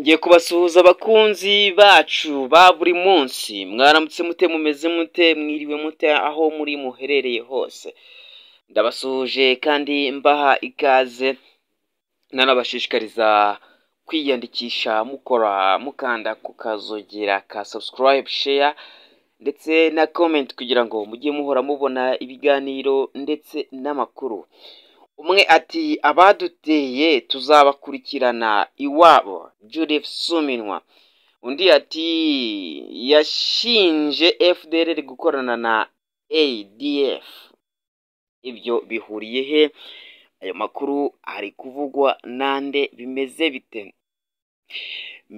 Ngiye kubasuhuza abakunzi bacu ba buri munsi mwaramutse mute mumeze mute mwiriwe mute aho muri muherereye hose ndabasuhuje kandi mbaha ikaze nanabashishikariza kwiyandikisha mukora mukanda kukazogera ka subscribe share ndetse na comment kugira ngo mujye muhora mubona ibiganiro ndetse n'amakuru umwe ati abaduteye tuzabakurikirana iwabo Judith Suminwa undi ati yashinje fdr gukorana na ADF ibyo bihuriye he ayo makuru ari kuvugwa nande bimeze bite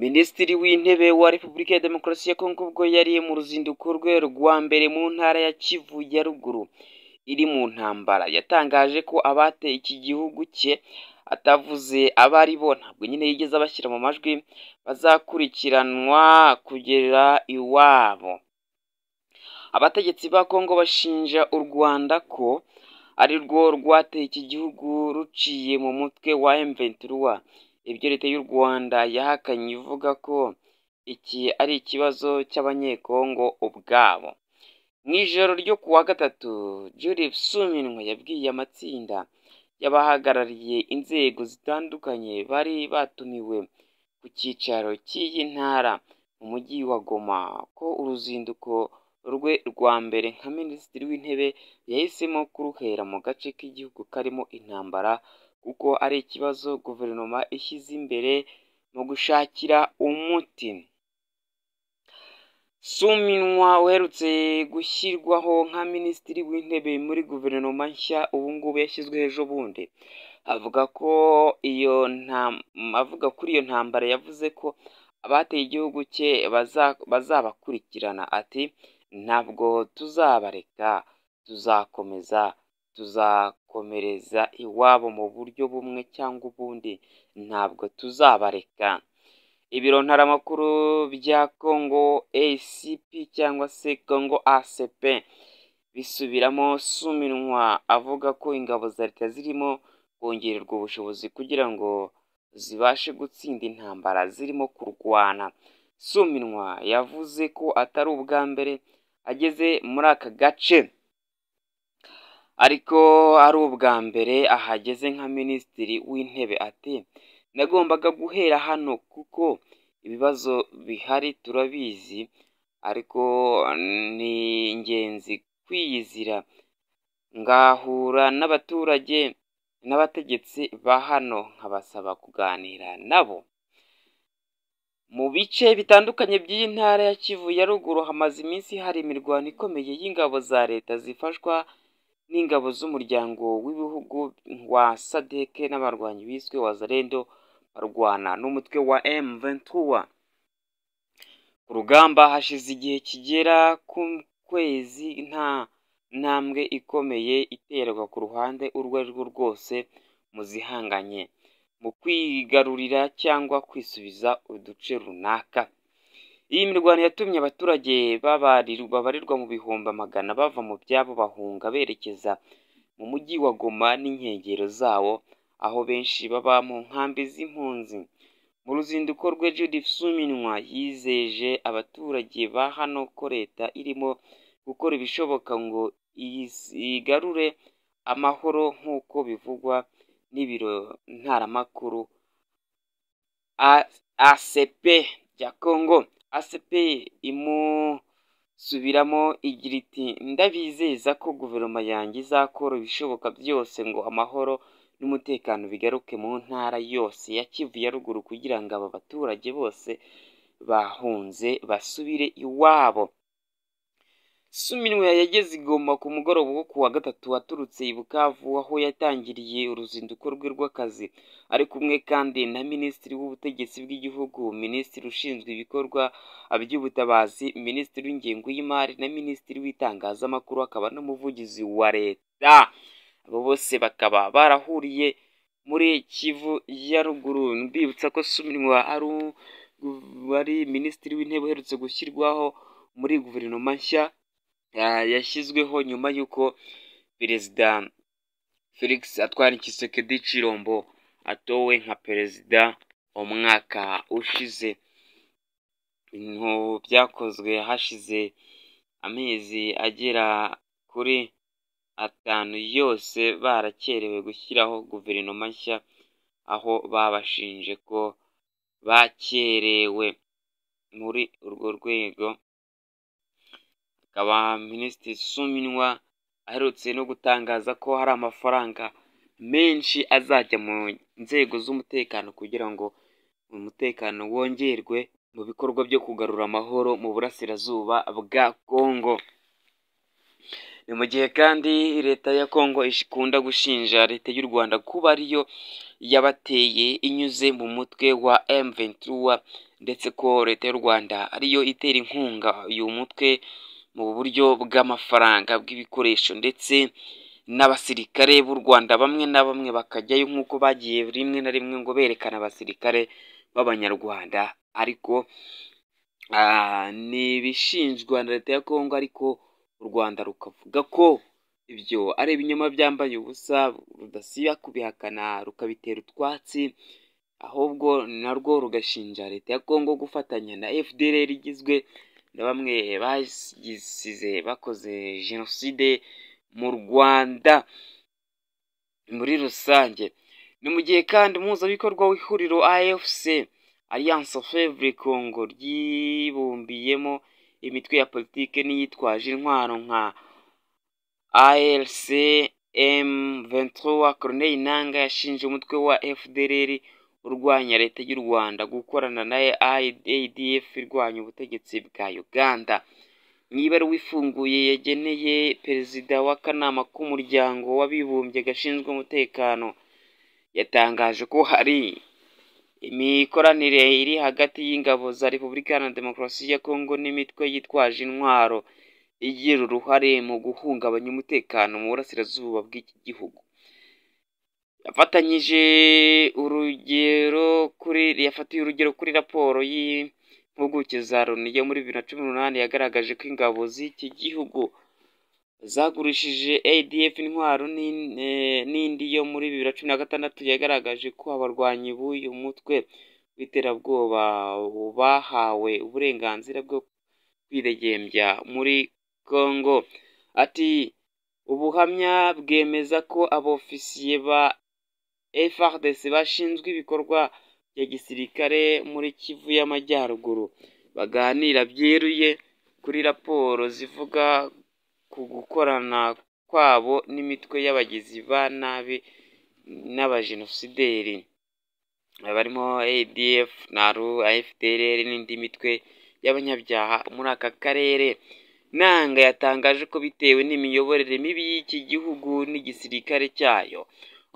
Minisitiri w'intebe wa Repubulika ya Demokarasi ya Kongo ubwo yari mu ruzinduko rwe rwa mbere mu ntara ya Kivu ya ruguru iri mu ntambara yatangaje ko abate iki gihugu cye atavuze abo ari bo ntabwo nyine yigeze abashyira mu majwi bazakurikiranwa kugera iwabo abategetsi ba kongo bashinja u rwanda ko ari rwo rwateye iki gihugu ruciye mu mutwe wa emventura ibyo leta y'u rwanda yahakanye ivuga ko iki ari ikibazo cy'abanyekongo ubwabo Mu ijoro ryo ku wa gatatu Judith Suminwe yabwiye amatsinda y'abahagarariye inzego zitandukanye bari batumiwe ku cyicaro cy'iyi ntara mu mujyi wa Goma ko uruzinduko rwe rwa mbere nka Minisitiri w'Intebe yahisemo kuruhera mu gace k'igihugu karimo intambara kuko ari ikibazo guverinoma ishyize imbere mu gushakira umuti. Suminwa uherutse gushyirwaho nka minisitiri w'intebe muri guverinoma nshya ubu ngubu yashyizweho ejo bundi, avuga ko iyo avuga kuri iyo ntambara yavuze ko abateye igihugu cye bazabakurikirana, ati ntabwo tuzabareka tuzakomeza tuzakomereza iwabo mu buryo bumwe cyangwa ubundi ntabwo tuzabareka. ibiro ntaramakuru bya congo acp cyangwa se congo acp bisubiramo suminwa avuga ko ingabo za leta zirimo kongererwa ubushobozi kugira ngo zibashe gutsinda intambara zirimo kurwana suminwa yavuze ko atari ubwa mbere ageze muri aka gace ariko ari ubwa mbere ahageze nka minisitiri w'intebe ati nagombaga guhera hano kuko ibibazo bihari turabizi ariko ni ingenzi kwiyizira ngahura n'abaturage n'abategetsi ba hano nkabasaba kuganira nabo mu bice bitandukanye by'iyi ntara ya kivu ya ruguru hamaze iminsi hari imirwano ikomeye y'ingabo za leta zifashwa n'ingabo z'umuryango w'ibihugu wa sadeke n'abarwanyi biswe wazarendo barwana n'umutwe wa M23 ku rugamba hashize igihe kigera ku kwezi nta ntambwe ikomeye iterwa ku ruhande urwo rwo rwose muzihanganye mu kwigarurira cyangwa kwisubiza uduce runaka iyi mirwano yatumye abaturage babarirwa mu bihumbi magana bava mu byabo bahunga berekeza mu mujyi wa Goma n'inkengero zawo aho benshi baba mu nkambi z'impunzi mu ruzinduko rwe Judith Suminwa yizeje abaturage ba hano ko leta irimo gukora ibishoboka ngo igarure amahoro nk'uko bivugwa n'ibiro ntaramakuru ACP bya Congo ACP imusubiramo igira iti ndabizeza ko guverinoma yanjye izakora ibishoboka byose ngo amahoro n'umutekano bigaruke mu ntara yose ya Kivu ya ruguru kugira ngo aba baturage bose bahunze basubire iwabo Suminwe yageze igomba ku mugoroba wo kuwa gatatu waturutse i Bukavu aho yatangiriye uruzinduko rwe rw'akazi ari kumwe kandi na Minisitiri w'Ubutegetsi bw'Igihugu Minisitiri ushinzwe ibikorwa by'ubutabazi Minisitiri w'Ingengo y'Imari na Minisitiri w'Itangazamakuru akaba n'umuvugizi wa leta abo bose bakaba barahuriye muri kivu ya ruguru mbibutsa ko suminwa ari wari minisitiri w'intebe uherutse gushyirwaho muri guverinoma nshya yashyizweho nyuma y'uko perezida felix atwara ikisekedi cirombo atowe nka perezida umwaka ushize ibintu byakozwe hashize amezi agera kuri atanu yose barakerewe gushyiraho guverinoma nshya aho babashinje ko bakerewe muri urwo rwego hakaba minisitiri suminwa aherutse no gutangaza ko hari amafaranga menshi azajya mu nzego z'umutekano kugira ngo umutekano wongerwe mu bikorwa byo kugarura amahoro mu burasirazuba bwa Congo ni mu gihe kandi leta ya Congo ikunda gushinja leta y'u rwanda kuba ariyo yabateye inyuze mu mutwe wa M23 ndetse ko leta y'u rwanda ariyo itera inkunga uyu mutwe mu buryo bw'amafaranga bw'ibikoresho ndetse n'abasirikare b'u rwanda bamwe na bamwe bakajyayo nk'uko bagiye rimwe na rimwe ngo berekana abasirikare b'abanyarwanda ariko ah, ni ibishinjwa na leta ya Congo ariko u Rwanda rukavuga ko ibyo ari ibinyoma byambaye ubusa rudasiba kubihakana rukabitera utwatsi ahubwo narwo rugashinja leta ya Congo gufatanya na fdr igizwe na bamwe basize bakoze jenoside mu Rwanda muri rusange ni mu gihe kandi umuzabikorwa w'ihuriro AFC Alliance of every Congo ryibumbiyemo imitwe ya politiki n'iyitwaje intwaro nka ALC M23 Corneille Nangaa yashinje umutwe wa FDLR urwanya leta y'u Rwanda gukorana na ADF irwanya ubutegetsi bwa Uganda mu ibaruwa yageneye perezida w'akanama k'umuryango w'abibumbye gashinzwe umutekano yatangaje ko hari imikoranire iri hagati y'ingabo za repubulika iharanira demokarasi ya kongo n'imitwe yitwaje intwaro igira uruhare mu guhungabanya umutekano mu burasirazuba bw'iki gihugu yafatanyije urugero kuri yafatiye urugero kuri raporo y'impuguke za loni muri bibiri na cumi n'umunani yagaragaje ko ingabo z'iki gihugu zagurishije ADF Intwaro eh, n'indi yo muri bibiri na cumi na gatandatu yagaragaje ko abarwanyi b'uyu mutwe w'iterabwoba bahawe uburenganzira bwo kwidegembya muri Congo ati ubuhamya bwemeza ko abofisiye ba FARDC bashinzwe ibikorwa bya gisirikare muri Kivu y'Amajyaruguru baganira byeruye kuri raporo zivuga ku gukorana kwabo n'imitwe y'abagizi ba nabi n'abajenosideri barimo ADF, NARU, afdr n'indi mitwe y'abanyabyaha muri aka karere. Nanga yatangaje ko bitewe n'imiyoborere mibi y'iki gihugu n'igisirikare cyayo,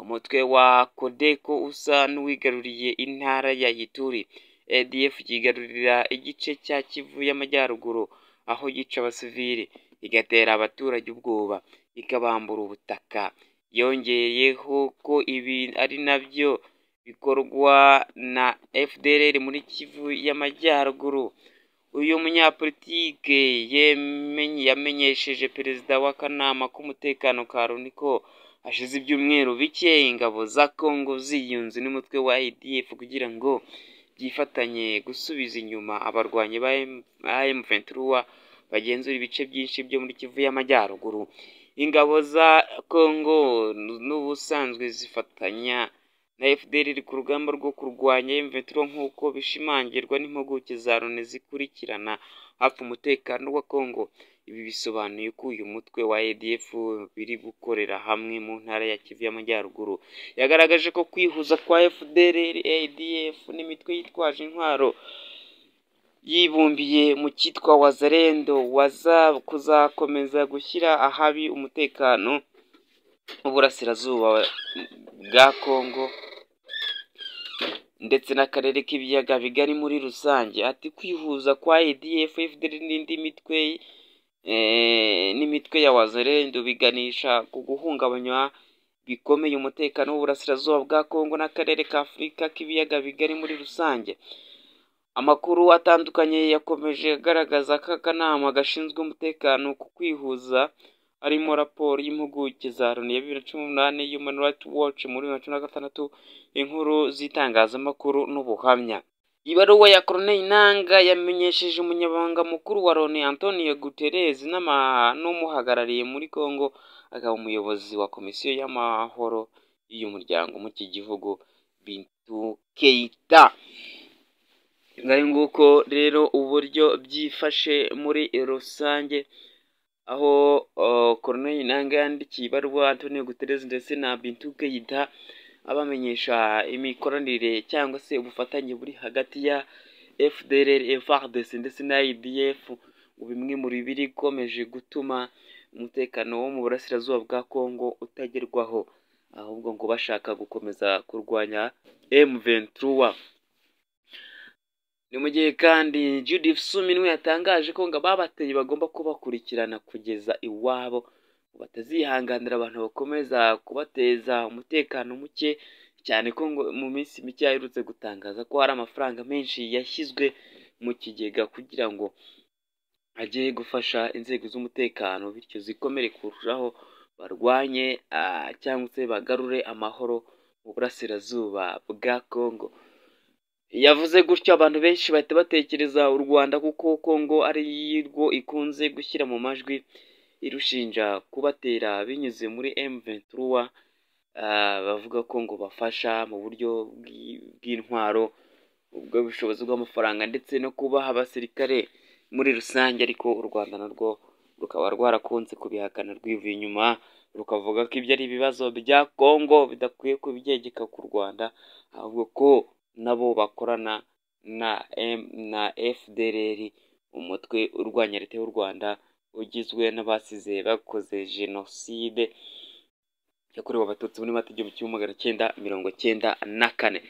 umutwe wa Kodeko usa n'uwigaruriye intara ya Ituri. ADF yigarurira igice cya Kivu y'Amajyaruguru aho yica abasivili. igatera abaturage ubwoba ikabambura ubutaka yongeyeho ko ibi ari nabyo bikorwa na FDLR muri Kivu y'Amajyaruguru uyu munyapolitike yamenyesheje perezida w'akanama k'umutekano ka Loni hashize ibyumweru bike ingabo za Congo ziyunze n'umutwe wa idF kugira ngo byifatanye gusubiza inyuma abarwanyi ba M23 bagenzura ibice byinshi byo muri kivu y'amajyaruguru ingabo za kongo n'ubusanzwe zifatanya na fdr iri ku rugamba rwo kurwanya imvetro nk'uko bishimangirwa n'impuguke za loni zikurikirana hafi umutekano wa kongo ibi bisobanuye ko uyu mutwe wa edf biri gukorera hamwe mu ntara ya Kivu y'Amajyaruguru yagaragaje ko kwihuza kwa FDLR ADF n'imitwe yitwaje intwaro yibumbiye mu cyitwa wazarendo waza kuzakomeza gushyira ahabi umutekano w'uburasirazuba bwa kongo ndetse n'akarere k'ibiyaga bigari muri rusange ati kwihuza kwa edf fdr n'indi mitwe eh, n'imitwe ya wazarendo biganisha ku guhungabanywa bikomeye umutekano w'uburasirazuba bwa kongo n'akarere ka afurika k'ibiyaga bigari muri rusange Amakuru atandukanye yakomeje agaragaza ko akanama gashinzwe umutekano ku kwihuza arimo raporo y'impuguke za Loni ya bibiri na cumi n'umunani Human Rights Watch muri bibiri na cumi na gatandatu, inkuru z'itangazamakuru n'ubuhamya. Ibaruwa ya Colonel Nanga yamenyesheje umunyamabanga mukuru wa Loni Antonio Guterres n'umuhagarariye muri Congo akaba umuyobozi wa komisiyo y'amahoro y'uyu muryango muri iki gihugu Bintu Keita. ngari nguko rero uburyo byifashe muri rusange aho koroneri nange yandikiye ibarwa Antonio Guterres ndetse na Bintou Keita abamenyesha imikoranire cyangwa se ubufatanye buri hagati ya FDLR, FARDC ndetse na IDF bimwe mu bibiri bikomeje gutuma umutekano wo mu burasirazuba bwa Kongo utagerwaho ahubwo ngo bashaka gukomeza kurwanya M23 ni mu gihe kandi Judith Suminwe yatangaje ko ngo ababateye bagomba kubakurikirana kugeza iwabo batazihanganira abantu bakomeza kubateza umutekano muke cyane ko ngo mu minsi mike aherutse gutangaza ko hari amafaranga menshi yashyizwe mu kigega kugira ngo ajye gufasha inzego z'umutekano bityo zikomere kurushaho barwanye ah, cyangwa se bagarure amahoro mu burasirazuba bwa Kongo yavuze gutyo abantu benshi bahita batekereza u rwanda kuko kongo arirwo ikunze gushyira mu majwi irushinja kubatera binyuze muri M23 ah, bavuga ko ngo bafasha mu buryo bw'intwaro ubwo bushobozi bw'amafaranga ndetse no kubaha abasirikare muri rusange ariko u rwanda narwo rukaba rwarakunze kubihakana rwivuye inyuma rukavuga ko ibyo ari ibibazo bya Congo bidakwiye kubyegeka ku rwanda ahubwo ko nabo bakorana na M na FDLR umutwe urwanya leta y'u Rwanda ugizwe n'abasize bakoze jenoside yakorewe abatutsi muri mata igihumbi kimwe magana cyenda mirongo cyenda na kane